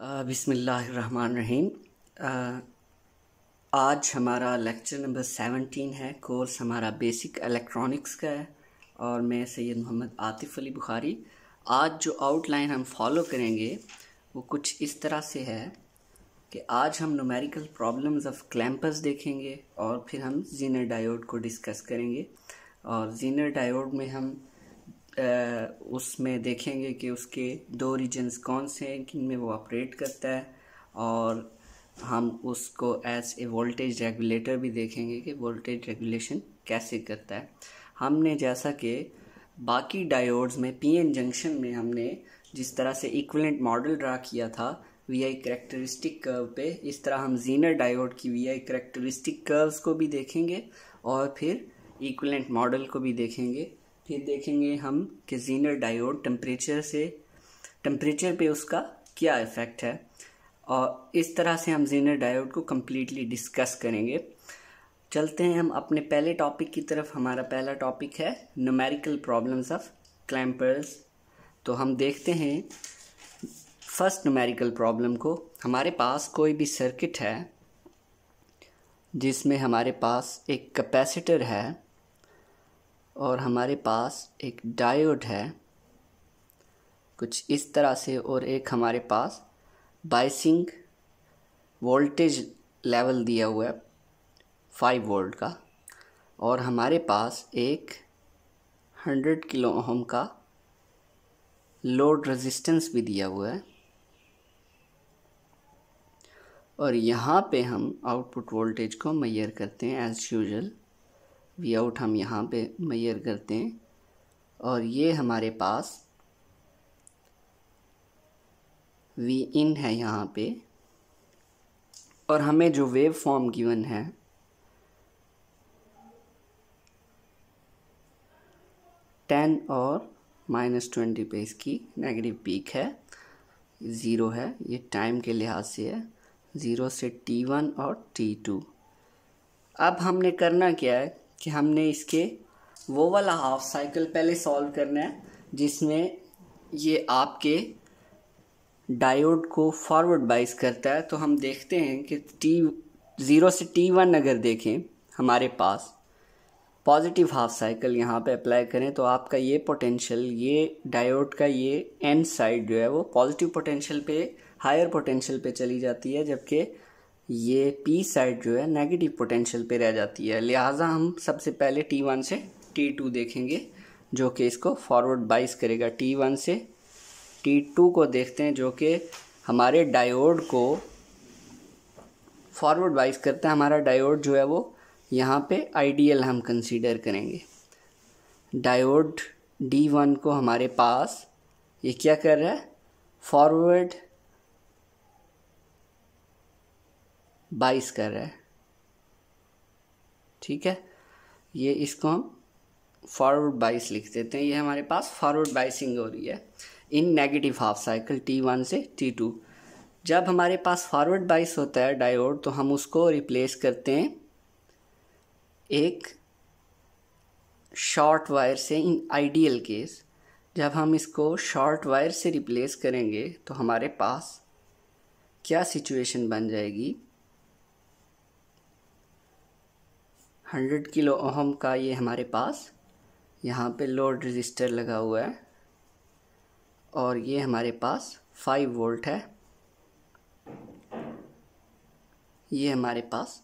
रहीम आज हमारा lecture number seventeen है कोर्स हमारा बेसिक इलेक्ट्रॉनिक्स का है और मैं सैयद मोहम्मद आतिफ़ अली बुखारी आज जो आउटलाइन हम फॉलो करेंगे वो कुछ इस तरह से है कि आज हम नोमेरिकल प्रॉब्लम्स ऑफ क्लैम्पस देखेंगे और फिर हम जीनर डायोड को डिस्कस करेंगे और जीनर डायोड में हम उसमें देखेंगे कि उसके दो रीजन्स कौन से हैं किन में वो ऑपरेट करता है और हम उसको एज ए वोल्टेज रेगुलेटर भी देखेंगे कि वोल्टेज रेगुलेशन कैसे करता है हमने जैसा कि बाकी डायोड्स में पीएन जंक्शन में हमने जिस तरह से इक्वलेंट मॉडल ड्रा किया था वी आई करेक्टरिस्टिक कर्व पे इस तरह हम जीनर डायोड की वी आई करेक्टरिस्टिक कर्व्स को भी देखेंगे और फिर इक्वलेंट मॉडल को भी देखेंगे फिर देखेंगे हम कि जीनर डायोड टेम्परेचर से टेम्परेचर पे उसका क्या इफ़ेक्ट है और इस तरह से हम जीनर डायोड को कम्प्लीटली डिस्कस करेंगे चलते हैं हम अपने पहले टॉपिक की तरफ हमारा पहला टॉपिक है नोमेरिकल प्रॉब्लम्स ऑफ क्लैम्पर्स तो हम देखते हैं फर्स्ट नोमेरिकल प्रॉब्लम को हमारे पास कोई भी सर्किट है जिसमें हमारे पास एक कैपेसिटर है और हमारे पास एक डायोड है कुछ इस तरह से और एक हमारे पास बाइसिंग वोल्टेज लेवल दिया हुआ है फाइव वोल्ट का और हमारे पास एक हंड्रेड किलो ओम का लोड रेजिस्टेंस भी दिया हुआ है और यहाँ पे हम आउटपुट वोल्टेज को मैयर करते हैं एज़ यूजल वी आउट हम यहाँ पे मैयर करते हैं और ये हमारे पास वी इन है यहाँ पे और हमें जो वेव फॉर्म गिवन है टेन और माइनस ट्वेंटी पे इसकी नेगेटिव पीक है ज़ीरो है ये टाइम के लिहाज से है ज़ीरो से टी वन और टी टू अब हमने करना क्या है कि हमने इसके वो वाला हाफ साइकिल पहले सॉल्व करना है जिसमें ये आपके डायोड को फॉरवर्ड बाइस करता है तो हम देखते हैं कि टी ज़ीरो से टी वन अगर देखें हमारे पास पॉजिटिव हाफ साइकिल यहाँ पे अप्लाई करें तो आपका ये पोटेंशियल ये डायोड का ये एंड साइड जो है वो पॉजिटिव पोटेंशियल पे हायर पोटेंशियल पे चली जाती है जबकि ये पी साइड जो है नेगेटिव पोटेंशियल पे रह जाती है लिहाजा हम सबसे पहले टी वन से टी टू देखेंगे जो कि इसको फॉरवर्ड बाइस करेगा टी वन से टी टू को देखते हैं जो कि हमारे डायोड को फॉरवर्ड बाइस करता है हमारा डायोड जो है वो यहाँ पे आइडियल हम कंसीडर करेंगे डायोड डी वन को हमारे पास ये क्या कर रहा है फॉरवर्ड बाईस कर रहा है ठीक है ये इसको हम फॉरवर्ड बाइस लिख देते हैं ये हमारे पास फॉरवर्ड बाइसिंग हो रही है in negative half cycle T one से टी टू जब हमारे पास फॉरवर्ड बाइस होता है डायोड तो हम उसको रिप्लेस करते हैं एक शॉर्ट वायर से इन आइडियल केस जब हम इसको शॉर्ट वायर से रिप्लेस करेंगे तो हमारे पास क्या सिचुएशन बन जाएगी हंड्रेड किलो ओहम का ये हमारे पास यहाँ पे लोड रजिस्टर लगा हुआ है और ये हमारे पास फाइव वोल्ट है ये हमारे पास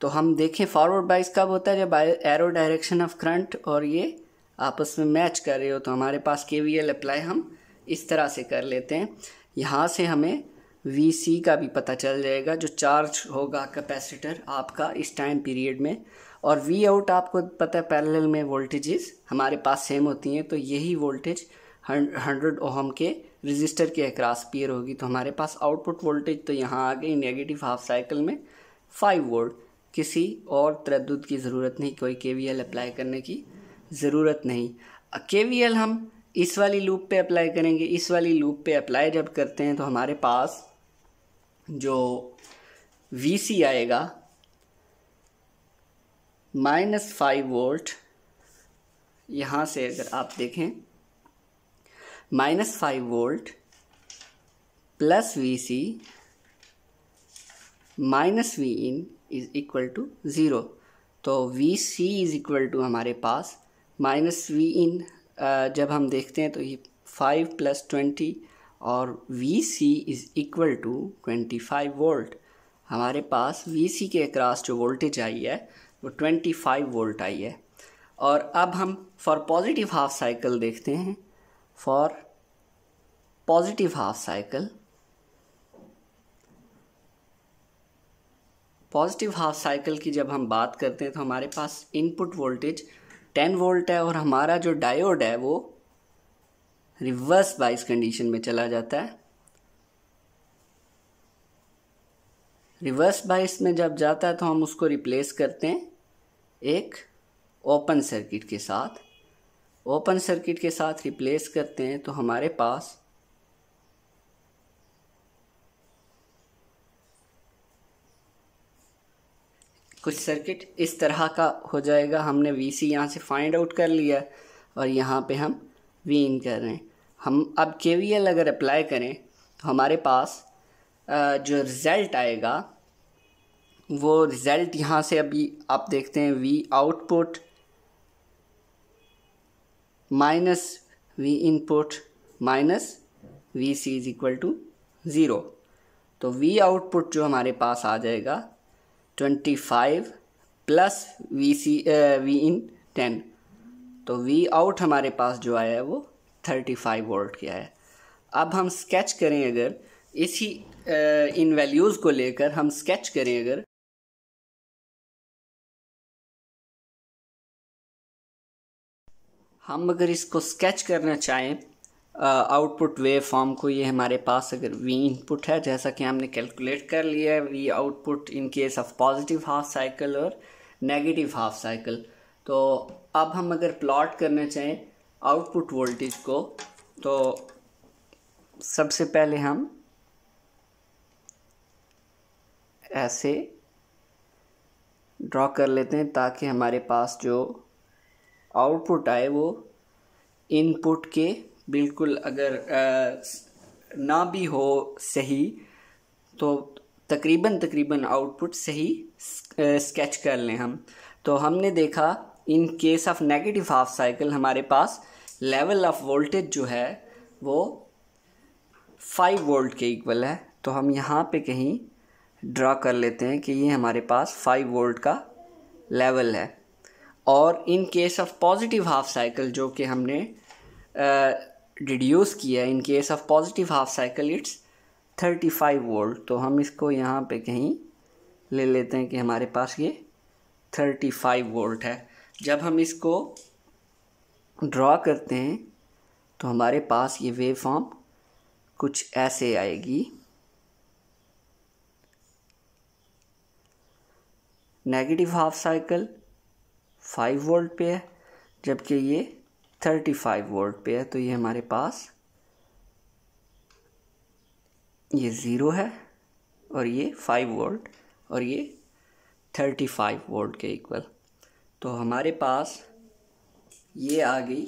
तो हम देखें फॉरवर्ड बाइस कब होता है जब एरो डायरेक्शन ऑफ करंट और ये आपस में मैच कर रहे हो तो हमारे पास के वी एल अप्लाई हम इस तरह से कर लेते हैं यहाँ से हमें वी सी का भी पता चल जाएगा जो चार्ज होगा कैपेसिटर आपका इस टाइम पीरियड में और वी आउट आपको पता है पैरेलल में वोल्टेजेस हमारे पास सेम होती हैं तो यही वोल्टेज हंड्रेड ओहम के रजिस्टर के अक्रॉस पियर होगी तो हमारे पास आउटपुट वोल्टेज तो यहाँ आ गई नेगेटिव हाफ साइकिल में फाइव वोल्ट किसी और तरद की ज़रूरत नहीं कोई के वी एल अप्लाई करने की ज़रूरत नहीं के वी एल हम इस वाली लूप पे अप्लाई करेंगे इस वाली लूप पे अप्लाई जब करते हैं तो हमारे पास जो वी सी आएगा माइनस फाइव वोल्ट यहाँ से अगर आप देखें minus five volt plus V C minus V in is equal to zero तो V C is equal to हमारे पास माइनस वी इन uh, जब हम देखते हैं तो ये फाइव प्लस ट्वेंटी और V C is equal to twenty five volt हमारे पास वी सी के अक्रॉस जो वोल्टेज आई है वो 25 वोल्ट आई है और अब हम फॉर पॉजिटिव हाफ साइकिल देखते हैं for positive half cycle positive half cycle की जब हम बात करते हैं तो हमारे पास इनपुट वोल्टेज 10 वोल्ट है और हमारा जो डायोड है वो रिवर्स बाइस कंडीशन में चला जाता है रिवर्स बाइस में जब जाता है तो हम उसको रिप्लेस करते हैं एक ओपन सर्किट के साथ ओपन सर्किट के साथ रिप्लेस करते हैं तो हमारे पास कुछ सर्किट इस तरह का हो जाएगा हमने वी सी यहाँ से फाइंड आउट कर लिया और यहाँ पे हम वी इन कर रहे हैं हम अब के वी एल अगर अप्लाई करें तो हमारे पास जो रिज़ल्ट आएगा वो रिज़ल्ट यहाँ से अभी आप देखते हैं V output minus V input minus V C is equal to zero तो वी आउटपुट जो हमारे पास आ जाएगा twenty five plus V C V in ten तो वी आउट हमारे पास जो आया है वो थर्टी फाइव वोल्ट किया आया है अब हम स्केच करें अगर इसी इन वैल्यूज को लेकर हम स्केच करें अगर हम अगर इसको स्केच करना चाहें आउटपुट वे फॉर्म को ये हमारे पास अगर वी इनपुट है जैसा कि हमने कैलकुलेट कर लिया है V output in case of positive half cycle और नेगेटिव हाफ साइकिल तो अब हम अगर प्लॉट करना चाहें आउटपुट वोल्टेज को तो सबसे पहले हम ऐसे ड्रॉ कर लेते हैं ताकि हमारे पास जो आउटपुट आए वो इनपुट के बिल्कुल अगर आ, ना भी हो सही तो तकरीबन तकरीबन आउटपुट सही स्केच कर लें हम तो हमने देखा in case of negative half cycle हमारे पास लेवल ऑफ वोल्टेज जो है वो फाइव वोल्ट के इक्वल है तो हम यहाँ पे कहीं ड्रा कर लेते हैं कि ये हमारे पास फाइव वोल्ट का लेवल है और in case of positive half cycle जो कि हमने डिड्यूस किया in case of positive half cycle it's thirty five volt तो हम इसको यहाँ पे कहीं ले लेते हैं कि हमारे पास ये थर्टी फाइव वोल्ट है जब हम इसको ड्रा करते हैं तो हमारे पास ये वेव फॉर्म कुछ ऐसे आएगी negative half cycle five volt पे है जबकि ये थर्टी फाइव वोल्ट पे है तो ये हमारे पास ये ज़ीरो है और ये फाइव वोल्ट और ये थर्टी फाइव वोल्ट के इक्वल तो हमारे पास ये आ गई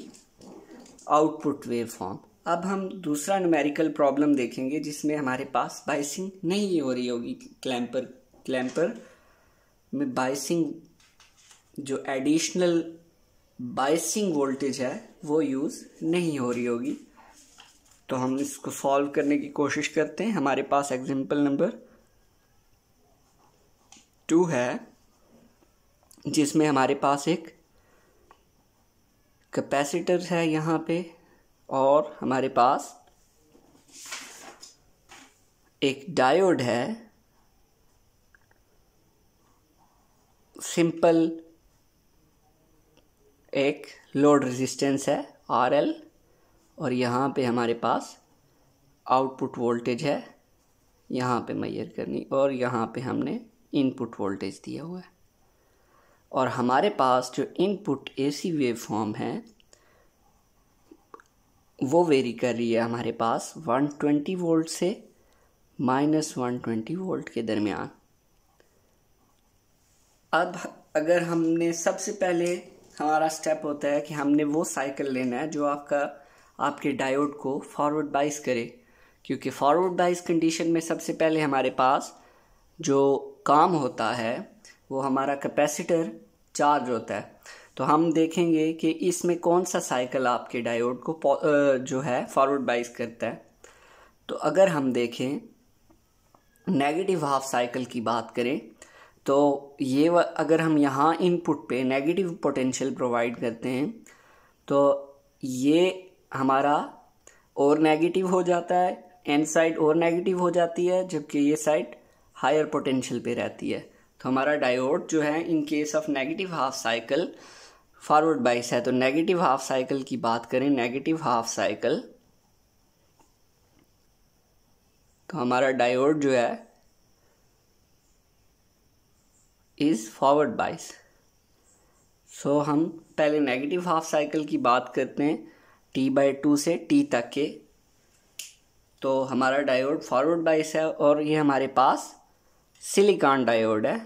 आउटपुट वेव फॉर्म अब हम दूसरा नमेरिकल प्रॉब्लम देखेंगे जिसमें हमारे पास बाइसिंग नहीं हो रही होगी क्लैम्पर क्लैम्पर में बाइसिंग जो एडिशनल बाइसिंग वोल्टेज है वो यूज़ नहीं हो रही होगी तो हम इसको सॉल्व करने की कोशिश करते हैं हमारे पास एग्जाम्पल नंबर टू है जिसमें हमारे पास एक कैपेसिटर है यहाँ पे और हमारे पास एक डायोड है सिंपल एक लोड रेजिस्टेंस है आर एल और यहाँ पे हमारे पास आउटपुट वोल्टेज है यहाँ पे मैयर करनी और यहाँ पे हमने इनपुट वोल्टेज दिया हुआ है और हमारे पास जो इनपुट एसी वेव फॉर्म है वो वेरी कर रही है हमारे पास 120 वोल्ट से माइनस वन वोल्ट के दरमियान अब अगर हमने सबसे पहले हमारा स्टेप होता है कि हमने वो साइकिल लेना है जो आपका आपके डायोड को फॉरवर्ड बाइस करे क्योंकि फॉरवर्ड बाइस कंडीशन में सबसे पहले हमारे पास जो काम होता है वो हमारा कैपेसिटर चार्ज होता है तो हम देखेंगे कि इसमें कौन सा साइकिल आपके डायोड को uh, जो है फॉरवर्ड बाइस करता है तो अगर हम देखें नेगेटिव हाफ साइकिल की बात करें तो ये अगर हम यहाँ इनपुट पे नेगेटिव पोटेंशियल प्रोवाइड करते हैं तो ये हमारा और नेगेटिव हो जाता है एंड साइड और नेगेटिव हो जाती है जबकि ये साइड हायर पोटेंशियल पे रहती है तो हमारा डायोड जो है in case of negative half cycle forward bias है तो नेगेटिव हाफ साइकिल की बात करें नेगेटिव हाफ साइकिल तो हमारा डायोड जो है इज़ फॉरवर्ड बाइस सो हम पहले नेगेटिव हाफ साइकिल की बात करते हैं टी बाई टू से टी तक के तो हमारा डायोड फॉरवर्ड बाइस है और ये हमारे पास सिलिकॉन डायोड है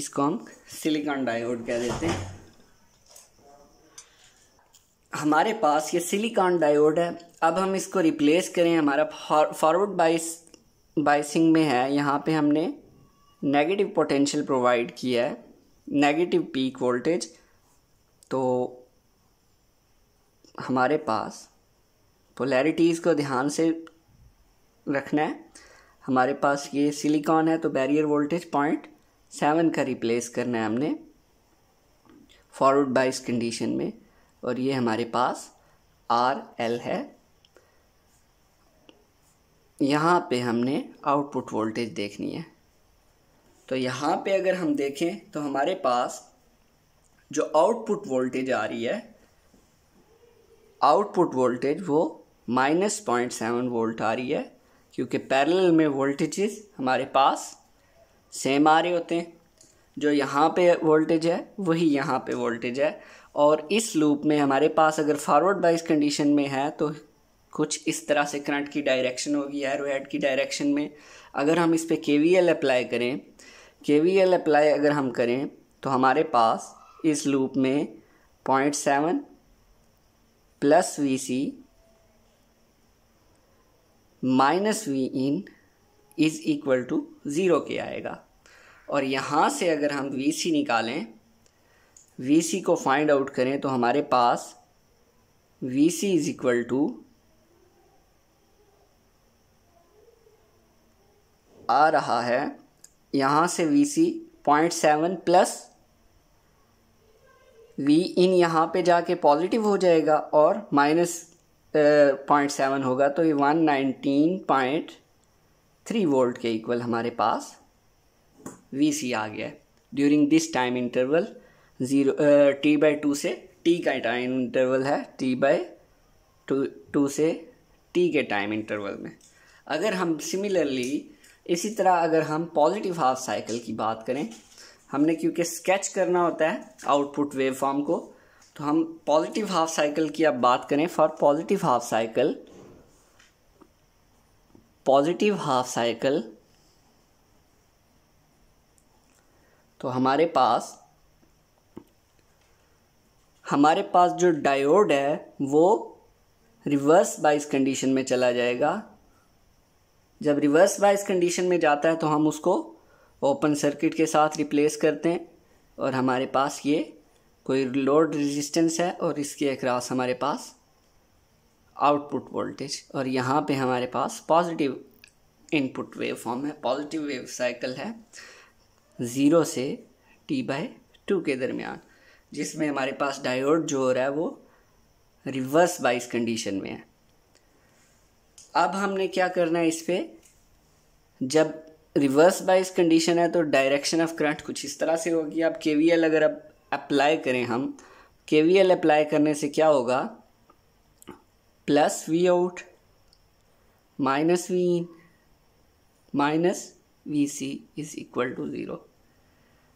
इसको हम सिलिकॉन डायोड कह देते हैं हमारे पास ये सिलिकॉन डायोड है अब हम इसको रिप्लेस करें हमारा फॉरवर्ड बाइस बाइसिंग में है यहाँ पे हमने नेगेटिव पोटेंशियल प्रोवाइड किया है नेगेटिव पीक वोल्टेज तो हमारे पास पोलैरिटीज़ को ध्यान से रखना है हमारे पास ये सिलिकॉन है तो बैरियर वोल्टेज पॉइंट सेवन का रिप्लेस करना है हमने फॉरवर्ड बाइस कंडीशन में और ये हमारे पास आर एल है यहाँ पे हमने आउटपुट वोल्टेज देखनी है तो यहाँ पे अगर हम देखें तो हमारे पास जो आउटपुट वोल्टेज आ रही है आउटपुट वोल्टेज वो माइनस पॉइंट सेवन वोल्ट आ रही है क्योंकि पैरेलल में वोल्टेजेस हमारे पास सेम आ रहे होते हैं जो यहाँ पे वोल्टेज है वही यहाँ पे वोल्टेज है और इस लूप में हमारे पास अगर फॉरवर्ड बाइस कंडीशन में है तो कुछ इस तरह से करंट की डायरेक्शन होगी एरोहेड की डायरेक्शन में अगर हम इस पर के अप्लाई करें के वी एल अप्लाई अगर हम करें तो हमारे पास इस लूप में point seven plus V C minus V in is equal to zero के आएगा और यहाँ से अगर हम वी सी निकालें वी सी को फाइंड आउट करें तो हमारे पास V C is equal to आ रहा है यहाँ से V C point seven plus V in यहाँ पे जाके पॉजिटिव हो जाएगा और माइनस पॉइंट सेवन होगा तो ये one nineteen point three volt के इक्वल हमारे पास वी सी आ गया during this time interval zero T by two से टी का टाइम इंटरवल है टी बाई टू टू से टी के टाइम इंटरवल में अगर हम सिमिलरली इसी तरह अगर हम पॉजिटिव हाफ साइकिल की बात करें हमने क्योंकि स्केच करना होता है आउटपुट वेव फॉर्म को तो हम पॉजिटिव हाफ साइकिल की अब बात करें for positive half cycle positive half cycle तो हमारे पास हमारे पास जो डायोड है वो रिवर्स बाइस कंडीशन में चला जाएगा जब रिवर्स वाइज कंडीशन में जाता है तो हम उसको ओपन सर्किट के साथ रिप्लेस करते हैं और हमारे पास ये कोई लोड रेजिस्टेंस है और इसके अक्रॉस हमारे पास आउटपुट वोल्टेज और यहाँ पे हमारे पास पॉजिटिव इनपुट वेव फॉर्म है पॉजिटिव वेव साइकिल है ज़ीरो से टी बाय टू के दरमियान जिसमें हमारे पास डायोड जो हो रहा है वो रिवर्स बाइस कंडीशन में है अब हमने क्या करना है इस पर जब रिवर्स बाइस कंडीशन है तो डायरेक्शन ऑफ करंट कुछ इस तरह से होगी अब के अगर अब अप्लाई करें हम के अप्लाई करने से क्या होगा plus V out minus V in minus V C is equal to zero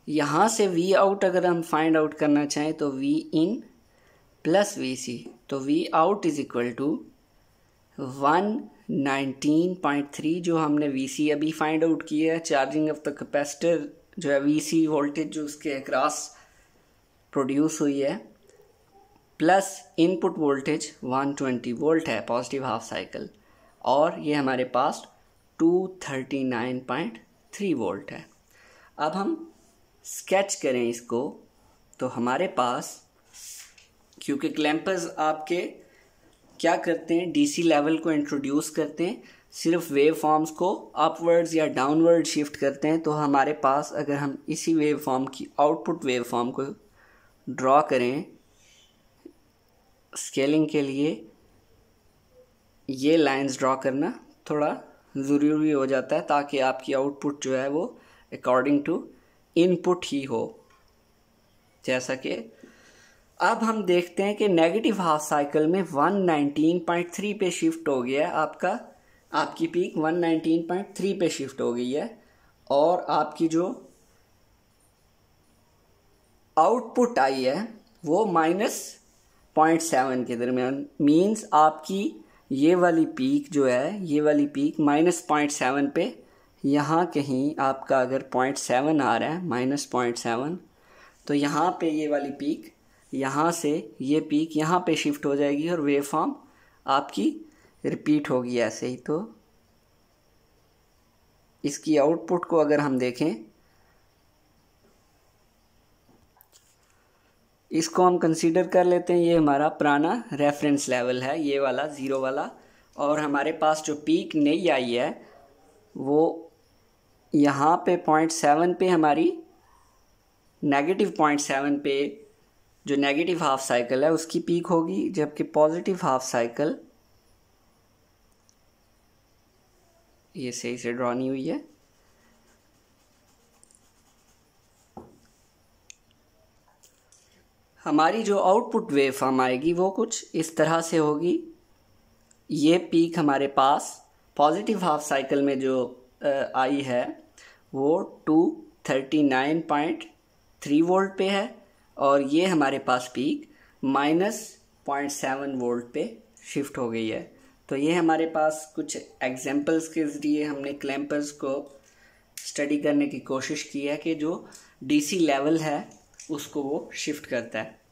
यहाँ से वी आउट अगर हम फाइंड आउट करना चाहें तो V in plus V C तो V out is equal to one nineteen point three जो हमने वी सी अभी फाइंड आउट किया है चार्जिंग ऑफ द कैपेसिटर जो है वी सी वोल्टेज जो उसके अक्रॉस प्रोड्यूस हुई है प्लस इनपुट वोल्टेज 120 वोल्ट है पॉजिटिव हाफ साइकिल और ये हमारे पास 239.3 वोल्ट है अब हम स्केच करें इसको तो हमारे पास क्योंकि क्लैम्पर्स आपके क्या करते हैं डीसी लेवल को इंट्रोड्यूस करते हैं सिर्फ वेव फॉर्म्स को अपवर्ड्स या डाउनवर्ड शिफ्ट करते हैं तो हमारे पास अगर हम इसी वेव फॉर्म की आउटपुट वेव फॉर्म को ड्रॉ करें स्केलिंग के लिए ये लाइंस ड्रॉ करना थोड़ा ज़रूरी हो जाता है ताकि आपकी आउटपुट जो है वो अकॉर्डिंग टू इनपुट ही हो जैसा कि अब हम देखते हैं कि नेगेटिव हाफ साइकिल में 119.3 पे शिफ्ट हो गया है आपका आपकी पीक 119.3 पे शिफ्ट हो गई है और आपकी जो आउटपुट आई है वो माइनस पॉइंट सेवन के दरमियान मीन्स आपकी ये वाली पीक जो है ये वाली पीक माइनस पॉइंट सेवन पे यहाँ कहीं आपका अगर पॉइंट सेवन आ रहा है माइनस पॉइंट सेवन तो यहाँ पे ये वाली पीक यहाँ से ये पीक यहाँ पे शिफ्ट हो जाएगी और वेव फॉर्म आपकी रिपीट होगी ऐसे ही तो इसकी आउटपुट को अगर हम देखें इसको हम कंसीडर कर लेते हैं ये हमारा पुराना रेफरेंस लेवल है ये वाला ज़ीरो वाला और हमारे पास जो पीक नहीं आई है वो यहाँ पे पॉइंट सेवन पे हमारी नेगेटिव पॉइंट सेवन पे जो नेगेटिव हाफ साइकिल है उसकी पीक होगी जबकि पॉजिटिव हाफ साइकिल ये सही से ड्रॉ नहीं हुई है हमारी जो आउटपुट वेव फॉर्म आएगी वो कुछ इस तरह से होगी ये पीक हमारे पास पॉजिटिव हाफ साइकिल में जो आई है वो two thirty nine point three volt पे है और ये हमारे पास peak minus point seven volt पे शिफ्ट हो गई है तो ये हमारे पास कुछ एग्जाम्पल्स के ज़रिए हमने क्लैम्पर्स को स्टडी करने की कोशिश की है कि जो डीसी लेवल है उसको वो शिफ्ट करता है